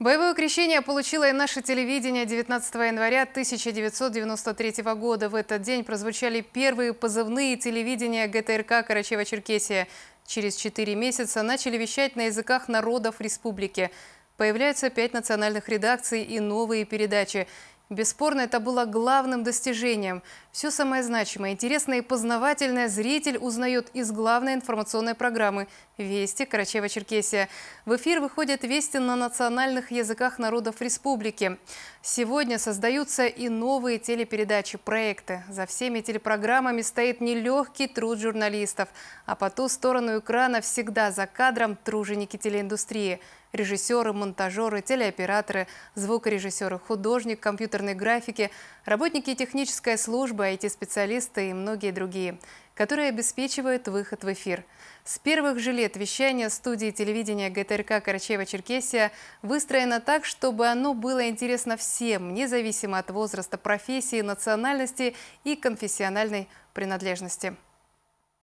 Боевое крещение получило и наше телевидение 19 января 1993 года. В этот день прозвучали первые позывные телевидения ГТРК Карачева-Черкесия. Через четыре месяца начали вещать на языках народов республики. Появляются пять национальных редакций и новые передачи. Бесспорно, это было главным достижением. Все самое значимое, интересное и познавательное зритель узнает из главной информационной программы «Вести Карачаева-Черкесия». В эфир выходят вести на национальных языках народов республики. Сегодня создаются и новые телепередачи, проекты. За всеми телепрограммами стоит нелегкий труд журналистов. А по ту сторону экрана всегда за кадром труженики телеиндустрии – режиссеры, монтажеры, телеоператоры, звукорежиссеры, художник компьютерной графики, работники технической службы, IT-специалисты и многие другие, которые обеспечивают выход в эфир. С первых же лет вещание студии телевидения ГТРК карачаево черкесия выстроено так, чтобы оно было интересно всем, независимо от возраста, профессии, национальности и конфессиональной принадлежности.